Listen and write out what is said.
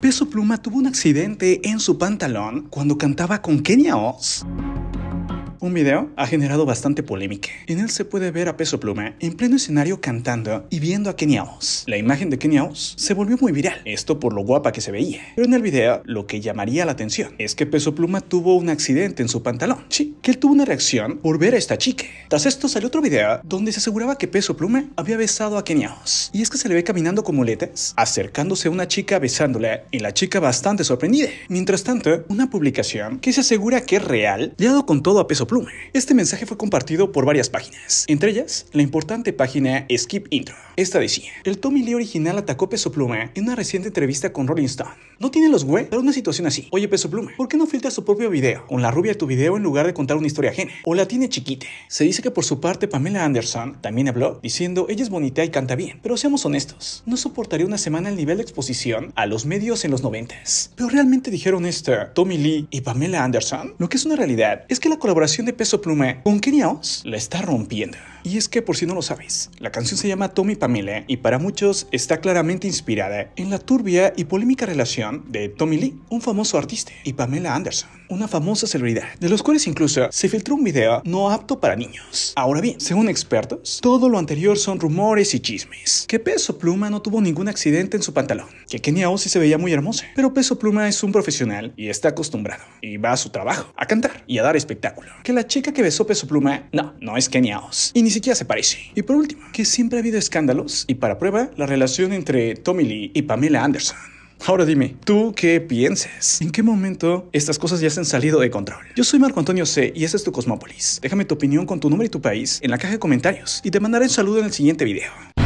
Peso Pluma tuvo un accidente en su pantalón cuando cantaba con Kenya Oz un video ha generado bastante polémica. En él se puede ver a Peso Pluma en pleno escenario cantando y viendo a Kenny La imagen de Kenny se volvió muy viral, esto por lo guapa que se veía. Pero en el video lo que llamaría la atención es que Peso Pluma tuvo un accidente en su pantalón. Sí, que él tuvo una reacción por ver a esta chica. Tras esto salió otro video donde se aseguraba que Peso Pluma había besado a Kenny Y es que se le ve caminando con muletas, acercándose a una chica besándole y la chica bastante sorprendida. Mientras tanto, una publicación que se asegura que es real le dado con todo a Peso Plume. Este mensaje fue compartido por varias páginas, entre ellas la importante página Skip Intro. Esta decía, el Tommy Lee original atacó Peso Plume en una reciente entrevista con Rolling Stone. No tiene los güey para una situación así. Oye Peso Plume, ¿por qué no filtra su propio video? Con la rubia de tu video en lugar de contar una historia ajena. O la tiene chiquite. Se dice que por su parte Pamela Anderson también habló, diciendo, ella es bonita y canta bien. Pero seamos honestos, no soportaría una semana el nivel de exposición a los medios en los noventas. Pero realmente dijeron esto, Tommy Lee y Pamela Anderson. Lo que es una realidad es que la colaboración de Peso Pluma con Kenia la está rompiendo. Y es que por si no lo sabes, la canción se llama Tommy Pamela y para muchos está claramente inspirada en la turbia y polémica relación de Tommy Lee, un famoso artista, y Pamela Anderson, una famosa celebridad, de los cuales incluso se filtró un video no apto para niños. Ahora bien, según expertos, todo lo anterior son rumores y chismes, que Peso Pluma no tuvo ningún accidente en su pantalón, que Kenia sí se veía muy hermosa, pero Peso Pluma es un profesional y está acostumbrado, y va a su trabajo, a cantar y a dar espectáculo. Que la chica que besó Peso Pluma, no, no es Kenia Oz se parece. Y por último, que siempre ha habido escándalos y para prueba la relación entre Tommy Lee y Pamela Anderson. Ahora dime, ¿tú qué piensas? ¿En qué momento estas cosas ya se han salido de control? Yo soy Marco Antonio C y ese es tu Cosmópolis. Déjame tu opinión con tu nombre y tu país en la caja de comentarios y te mandaré un saludo en el siguiente video.